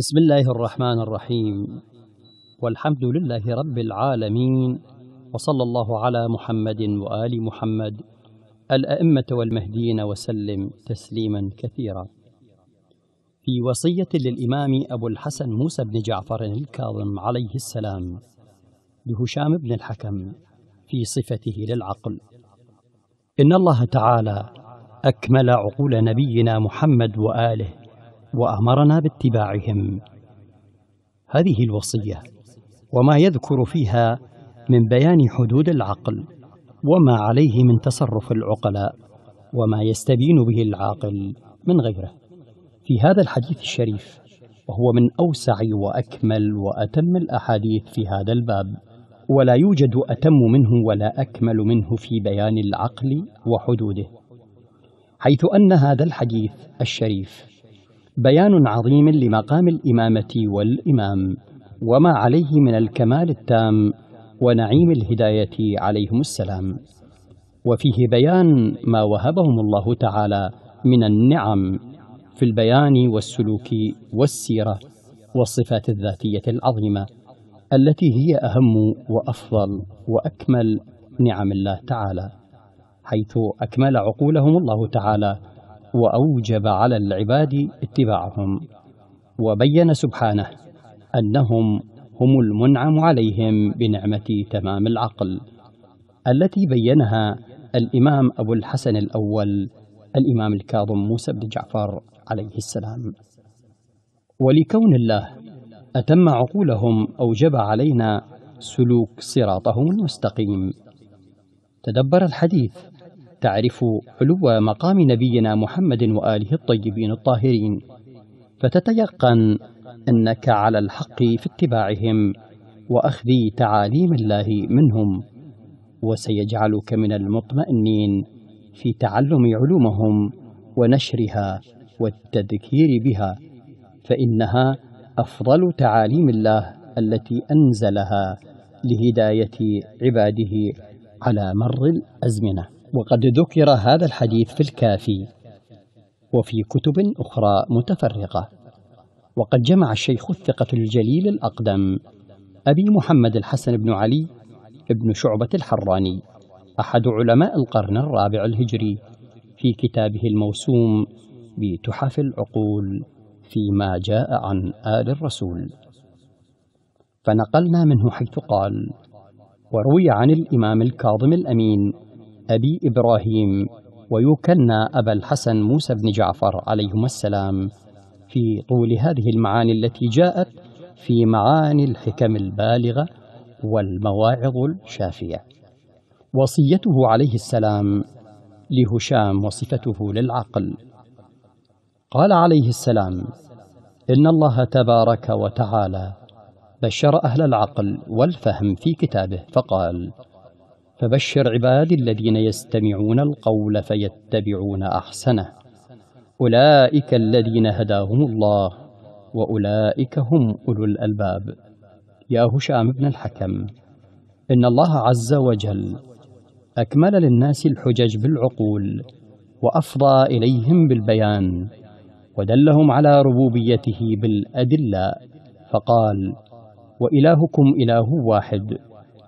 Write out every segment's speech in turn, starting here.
بسم الله الرحمن الرحيم والحمد لله رب العالمين وصلى الله على محمد وآل محمد الأئمة والمهديين وسلم تسليما كثيرا في وصية للإمام أبو الحسن موسى بن جعفر الكاظم عليه السلام لهشام بن الحكم في صفته للعقل إن الله تعالى أكمل عقول نبينا محمد وآله وامرنا باتباعهم هذه الوصيه وما يذكر فيها من بيان حدود العقل وما عليه من تصرف العقلاء وما يستبين به العاقل من غيره في هذا الحديث الشريف وهو من اوسع واكمل واتم الاحاديث في هذا الباب ولا يوجد اتم منه ولا اكمل منه في بيان العقل وحدوده حيث ان هذا الحديث الشريف بيان عظيم لمقام الإمامة والإمام وما عليه من الكمال التام ونعيم الهداية عليهم السلام وفيه بيان ما وهبهم الله تعالى من النعم في البيان والسلوك والسيرة والصفات الذاتية العظيمة التي هي أهم وأفضل وأكمل نعم الله تعالى حيث أكمل عقولهم الله تعالى واوجب على العباد اتباعهم وبين سبحانه انهم هم المنعم عليهم بنعمه تمام العقل التي بينها الامام ابو الحسن الاول الامام الكاظم موسى بن جعفر عليه السلام ولكون الله اتم عقولهم اوجب علينا سلوك صراطهم المستقيم تدبر الحديث تعرف علو مقام نبينا محمد واله الطيبين الطاهرين فتتيقن انك على الحق في اتباعهم واخذ تعاليم الله منهم وسيجعلك من المطمئنين في تعلم علومهم ونشرها والتذكير بها فانها افضل تعاليم الله التي انزلها لهدايه عباده على مر الازمنه وقد ذكر هذا الحديث في الكافي وفي كتب أخرى متفرقة وقد جمع الشيخ الثقة الجليل الأقدم أبي محمد الحسن بن علي بن شعبة الحراني أحد علماء القرن الرابع الهجري في كتابه الموسوم بتحف العقول فيما جاء عن آل الرسول فنقلنا منه حيث قال وروي عن الإمام الكاظم الأمين أبي إبراهيم ويكنى أبا الحسن موسى بن جعفر عليهما السلام في طول هذه المعاني التي جاءت في معاني الحكم البالغة والمواعظ الشافية وصيته عليه السلام لهشام وصفته للعقل قال عليه السلام إن الله تبارك وتعالى بشر أهل العقل والفهم في كتابه فقال فبشر عبادي الذين يستمعون القول فيتبعون احسنه اولئك الذين هداهم الله واولئك هم اولو الالباب يا هشام بن الحكم ان الله عز وجل اكمل للناس الحجج بالعقول وافضى اليهم بالبيان ودلهم على ربوبيته بالادله فقال والهكم اله واحد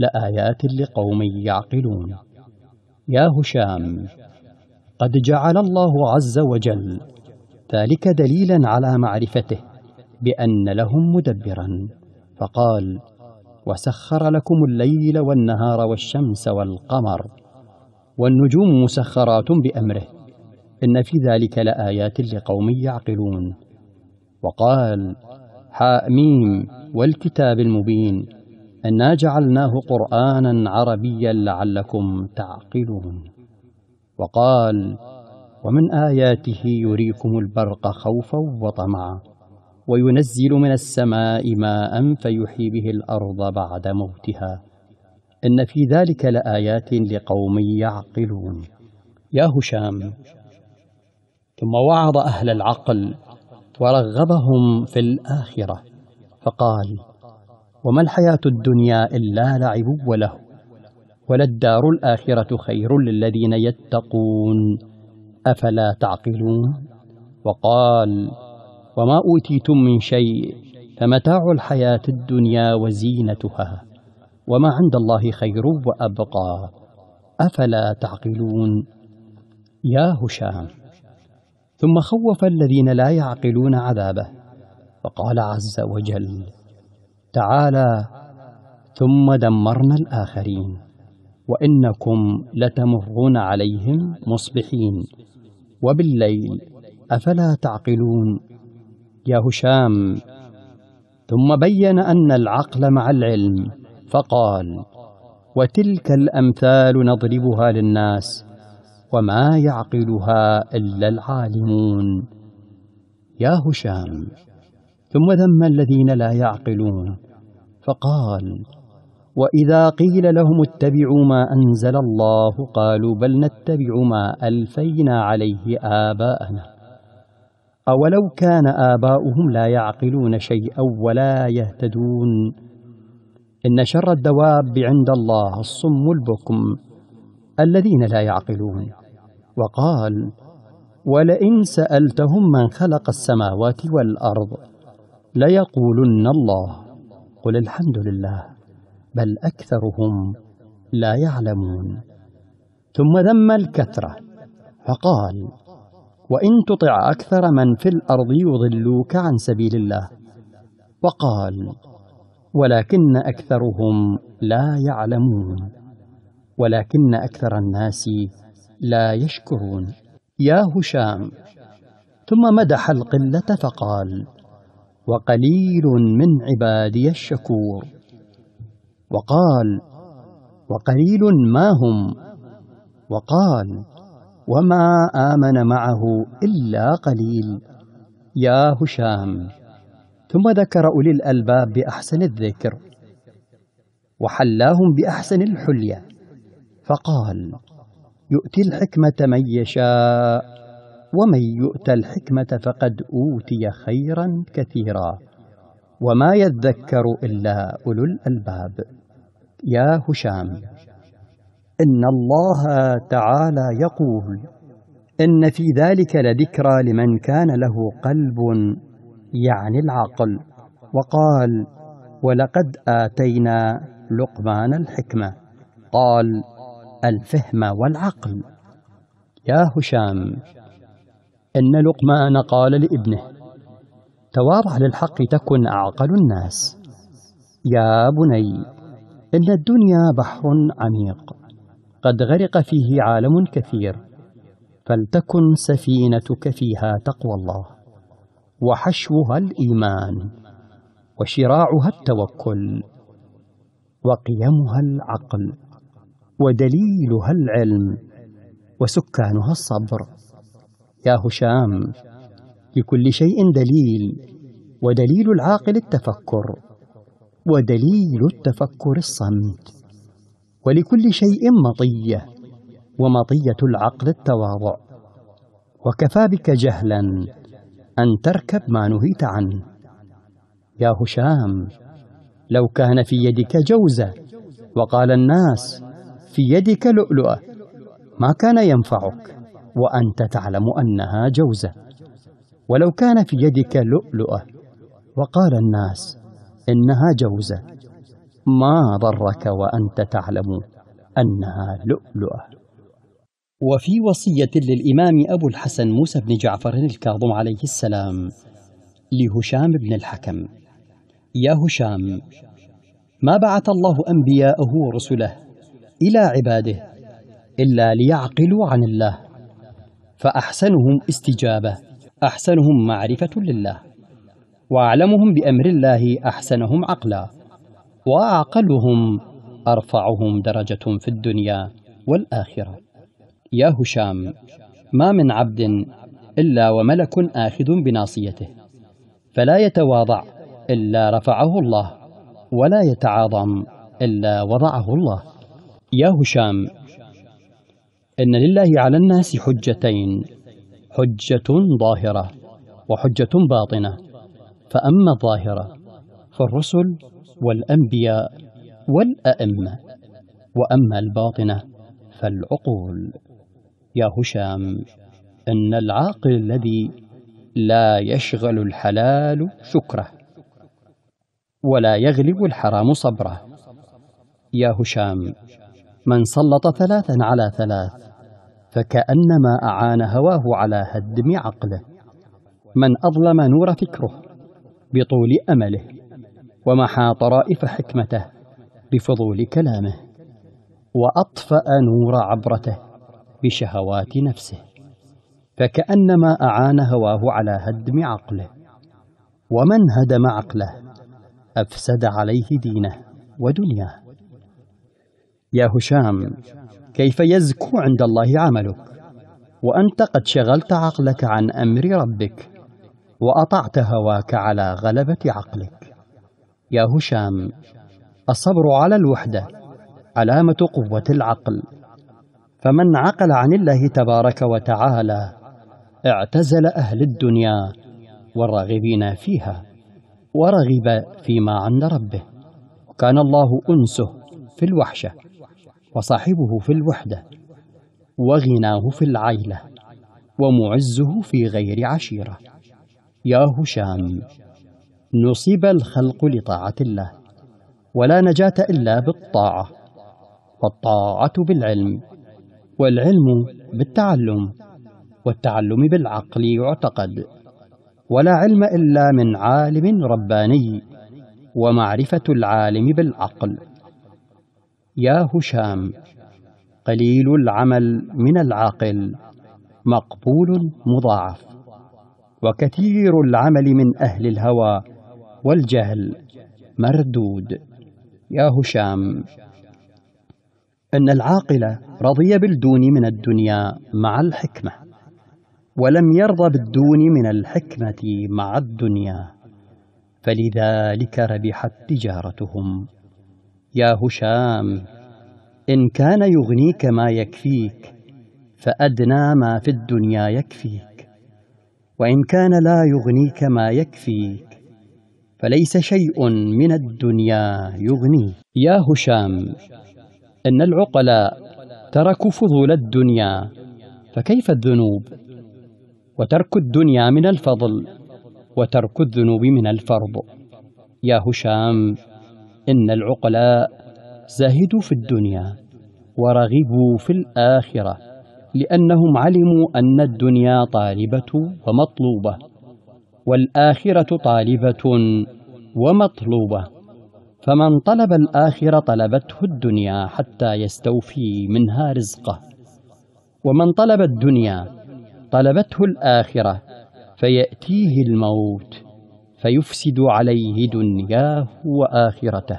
لآيات لقوم يعقلون يا هشام قد جعل الله عز وجل ذلك دليلا على معرفته بأن لهم مدبرا فقال وسخر لكم الليل والنهار والشمس والقمر والنجوم مسخرات بأمره إن في ذلك لآيات لقوم يعقلون وقال حاميم والكتاب المبين أنا جعلناه قرآنا عربيا لعلكم تعقلون وقال ومن آياته يريكم البرق خوفا وطمعا وينزل من السماء ماء فيحيي به الأرض بعد موتها إن في ذلك لآيات لقوم يعقلون يا هشام ثم وعظ أهل العقل ورغبهم في الآخرة فقال وما الحياة الدنيا إلا لعب وله وللدار الآخرة خير للذين يتقون أفلا تعقلون وقال وما أوتيتم من شيء فمتاع الحياة الدنيا وزينتها وما عند الله خير وأبقى أفلا تعقلون يا هشام ثم خوف الذين لا يعقلون عذابه فقال عز وجل تعالى ثم دمرنا الآخرين وإنكم لتمرون عليهم مصبحين وبالليل أفلا تعقلون يا هشام ثم بين أن العقل مع العلم فقال وتلك الأمثال نضربها للناس وما يعقلها إلا العالمون يا هشام ثم ذم الذين لا يعقلون فقال واذا قيل لهم اتبعوا ما انزل الله قالوا بل نتبع ما الفينا عليه اباءنا اولو كان اباؤهم لا يعقلون شيئا ولا يهتدون ان شر الدواب عند الله الصم البكم الذين لا يعقلون وقال ولئن سالتهم من خلق السماوات والارض ليقولن الله قل الحمد لله بل أكثرهم لا يعلمون ثم ذم الكثرة فقال وإن تطع أكثر من في الأرض يضلوك عن سبيل الله وقال ولكن أكثرهم لا يعلمون ولكن أكثر الناس لا يشكرون يا هشام ثم مدح القلة فقال وقليل من عبادي الشكور وقال وقليل ما هم وقال وما آمن معه إلا قليل يا هشام ثم ذكر أولي الألباب بأحسن الذكر وحلاهم بأحسن الحلية فقال يؤتي الحكمة من يشاء ومن يؤت الحكمة فقد أوتي خيرا كثيرا وما يذكر إلا أولو الألباب يا هشام إن الله تعالى يقول إن في ذلك لذكرى لمن كان له قلب يعني العقل وقال ولقد آتينا لقمان الحكمة قال الفهم والعقل يا هشام إن لقمان قال لابنه تواضع للحق تكن أعقل الناس يا بني إن الدنيا بحر عميق قد غرق فيه عالم كثير فلتكن سفينتك فيها تقوى الله وحشوها الإيمان وشراعها التوكل وقيمها العقل ودليلها العلم وسكانها الصبر يا هشام لكل شيء دليل ودليل العاقل التفكر ودليل التفكر الصمت ولكل شيء مطيه ومطيه العقل التواضع وكفى بك جهلا ان تركب ما نهيت عنه يا هشام لو كان في يدك جوزه وقال الناس في يدك لؤلؤه ما كان ينفعك وأنت تعلم أنها جوزة ولو كان في يدك لؤلؤة وقال الناس إنها جوزة ما ضرك وأنت تعلم أنها لؤلؤة وفي وصية للإمام أبو الحسن موسى بن جعفر الكاظم عليه السلام لهشام بن الحكم يا هشام ما بعث الله أنبياءه ورسله إلى عباده إلا ليعقلوا عن الله فأحسنهم استجابة أحسنهم معرفة لله وأعلمهم بأمر الله أحسنهم عقلا وأعقلهم أرفعهم درجة في الدنيا والآخرة يا هشام ما من عبد إلا وملك آخذ بناصيته فلا يتواضع إلا رفعه الله ولا يتعاظم إلا وضعه الله يا هشام إن لله على الناس حجتين حجة ظاهرة وحجة باطنة فأما الظاهرة فالرسل والأنبياء والأئمة وأما الباطنة فالعقول يا هشام إن العاقل الذي لا يشغل الحلال شكره ولا يغلب الحرام صبره يا هشام من سلط ثلاثا على ثلاث فكأنما أعان هواه على هدم عقله من أظلم نور فكره بطول أمله ومحى طرائف حكمته بفضول كلامه وأطفأ نور عبرته بشهوات نفسه فكأنما أعان هواه على هدم عقله ومن هدم عقله أفسد عليه دينه ودنياه يا هشام كيف يزكو عند الله عملك وانت قد شغلت عقلك عن امر ربك واطعت هواك على غلبه عقلك يا هشام الصبر على الوحده علامه قوه العقل فمن عقل عن الله تبارك وتعالى اعتزل اهل الدنيا والراغبين فيها ورغب فيما عند ربه وكان الله انسه في الوحشه وصاحبه في الوحدة وغناه في العيلة ومعزه في غير عشيرة يا هشام نصيب الخلق لطاعة الله ولا نجاة إلا بالطاعة فالطاعة بالعلم والعلم بالتعلم والتعلم بالعقل يعتقد ولا علم إلا من عالم رباني ومعرفة العالم بالعقل يا هشام قليل العمل من العاقل مقبول مضاعف وكثير العمل من أهل الهوى والجهل مردود يا هشام أن العاقل رضي بالدون من الدنيا مع الحكمة ولم يرضى بالدون من الحكمة مع الدنيا فلذلك ربحت تجارتهم يا هشام إن كان يغنيك ما يكفيك فأدنى ما في الدنيا يكفيك وإن كان لا يغنيك ما يكفيك فليس شيء من الدنيا يغني يا هشام إن العقلاء تركوا فضول الدنيا فكيف الذنوب وترك الدنيا من الفضل وترك الذنوب من الفرض يا هشام إن العقلاء زهدوا في الدنيا ورغبوا في الآخرة لأنهم علموا أن الدنيا طالبة ومطلوبة والآخرة طالبة ومطلوبة فمن طلب الآخرة طلبته الدنيا حتى يستوفي منها رزقه ومن طلب الدنيا طلبته الآخرة فيأتيه الموت فيفسد عليه دنياه واخرته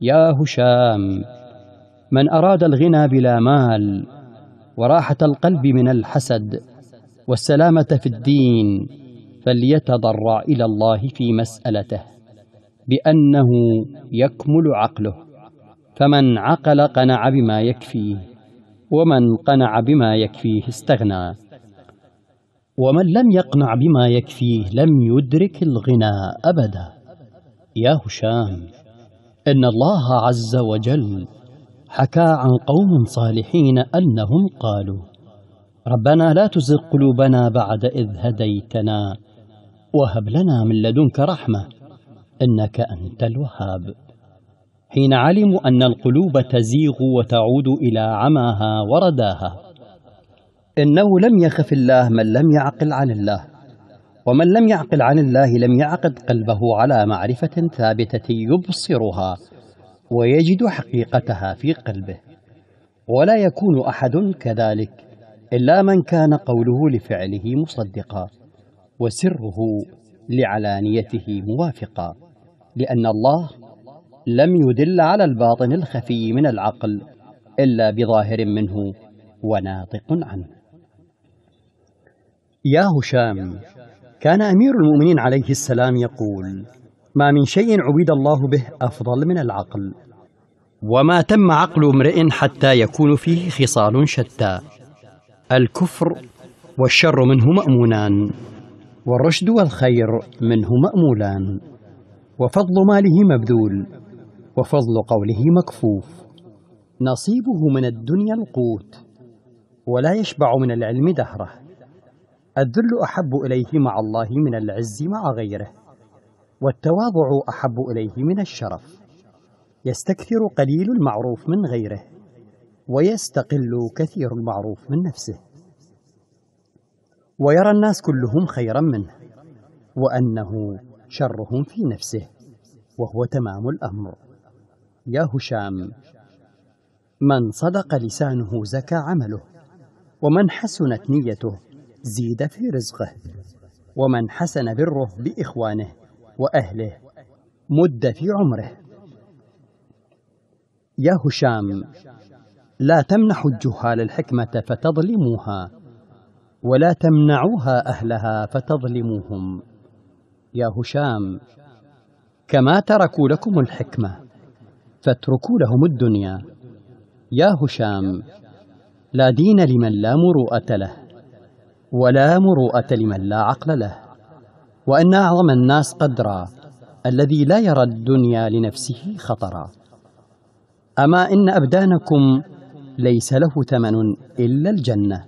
يا هشام من اراد الغنى بلا مال وراحه القلب من الحسد والسلامه في الدين فليتضرع الى الله في مسالته بانه يكمل عقله فمن عقل قنع بما يكفيه ومن قنع بما يكفيه استغنى ومن لم يقنع بما يكفيه لم يدرك الغنى أبدا يا هشام إن الله عز وجل حكى عن قوم صالحين أنهم قالوا ربنا لا تزغ قلوبنا بعد إذ هديتنا وهب لنا من لدنك رحمة إنك أنت الوهاب حين علموا أن القلوب تزيغ وتعود إلى عماها ورداها إنه لم يخف الله من لم يعقل عن الله ومن لم يعقل عن الله لم يعقد قلبه على معرفة ثابتة يبصرها ويجد حقيقتها في قلبه ولا يكون أحد كذلك إلا من كان قوله لفعله مصدقا وسره لعلانيته موافقا لأن الله لم يدل على الباطن الخفي من العقل إلا بظاهر منه وناطق عنه يا هشام كان أمير المؤمنين عليه السلام يقول ما من شيء عبيد الله به أفضل من العقل وما تم عقل امرئ حتى يكون فيه خصال شتى الكفر والشر منه مأمونان والرشد والخير منه مأمولان وفضل ماله مبذول وفضل قوله مكفوف نصيبه من الدنيا القوت ولا يشبع من العلم دهره الذل أحب إليه مع الله من العز مع غيره والتواضع أحب إليه من الشرف يستكثر قليل المعروف من غيره ويستقل كثير المعروف من نفسه ويرى الناس كلهم خيرا منه وأنه شرهم في نفسه وهو تمام الأمر يا هشام من صدق لسانه زكى عمله ومن حسنت نيته زيد في رزقه ومن حسن بره بإخوانه وأهله مد في عمره يا هشام لا تمنح الجهال الحكمة فتظلموها ولا تمنعوها أهلها فتظلموهم يا هشام كما تركوا لكم الحكمة فاتركوا لهم الدنيا يا هشام لا دين لمن لا مروءة له ولا مروءة لمن لا عقل له وأن أعظم الناس قدرا الذي لا يرى الدنيا لنفسه خطرا أما إن أبدانكم ليس له ثمن إلا الجنة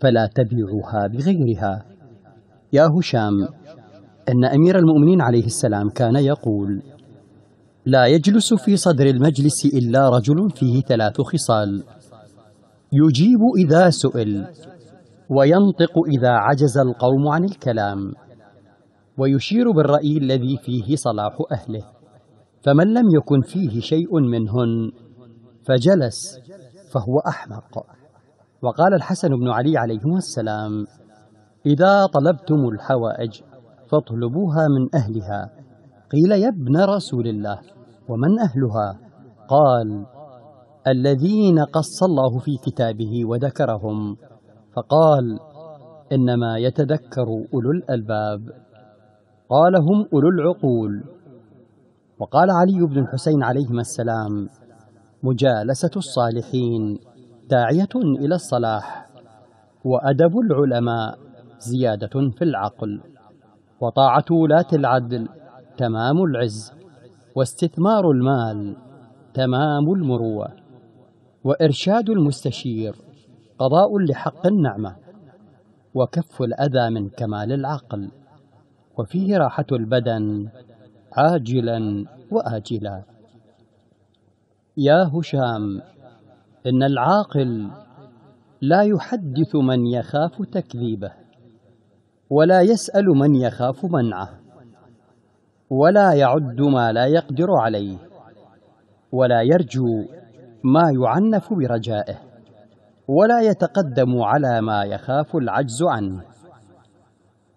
فلا تبيعوها بغيرها يا هشام أن أمير المؤمنين عليه السلام كان يقول لا يجلس في صدر المجلس إلا رجل فيه ثلاث خصال يجيب إذا سئل وينطق إذا عجز القوم عن الكلام ويشير بالرأي الذي فيه صلاح أهله فمن لم يكن فيه شيء منهن فجلس فهو أحمق وقال الحسن بن علي عليهما السلام إذا طلبتم الحوائج فاطلبوها من أهلها قيل يا ابن رسول الله ومن أهلها قال الذين قص الله في كتابه وذكرهم فقال انما يتذكر اولو الالباب قال هم اولو العقول وقال علي بن الحسين عليهما السلام مجالسه الصالحين داعيه الى الصلاح وادب العلماء زياده في العقل وطاعه ولاه العدل تمام العز واستثمار المال تمام المروه وارشاد المستشير قضاء لحق النعمة وكف الأذى من كمال العقل وفيه راحة البدن عاجلا وآجلا يا هشام إن العاقل لا يحدث من يخاف تكذيبه ولا يسأل من يخاف منعه ولا يعد ما لا يقدر عليه ولا يرجو ما يعنف برجائه ولا يتقدم على ما يخاف العجز عنه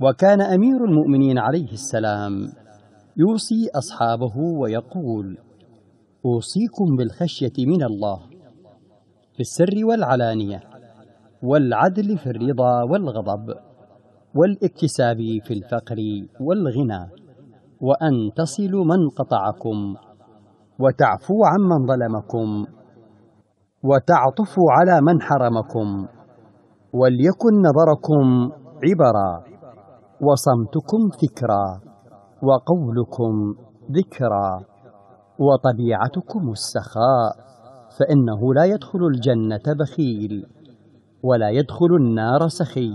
وكان امير المؤمنين عليه السلام يوصي اصحابه ويقول اوصيكم بالخشيه من الله في السر والعلانيه والعدل في الرضا والغضب والاكتساب في الفقر والغنى وان تصلوا من قطعكم وتعفو عمن ظلمكم وتعطفوا على من حرمكم وليكن نظركم عبرا وصمتكم فكرا وقولكم ذكرا وطبيعتكم السخاء فانه لا يدخل الجنه بخيل ولا يدخل النار سخي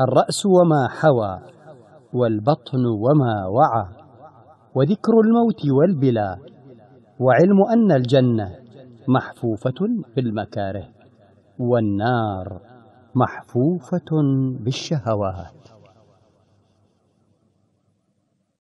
الراس وما حوى والبطن وما وعى وذكر الموت والبلا وعلم ان الجنه محفوفة بالمكاره والنار محفوفة بالشهوات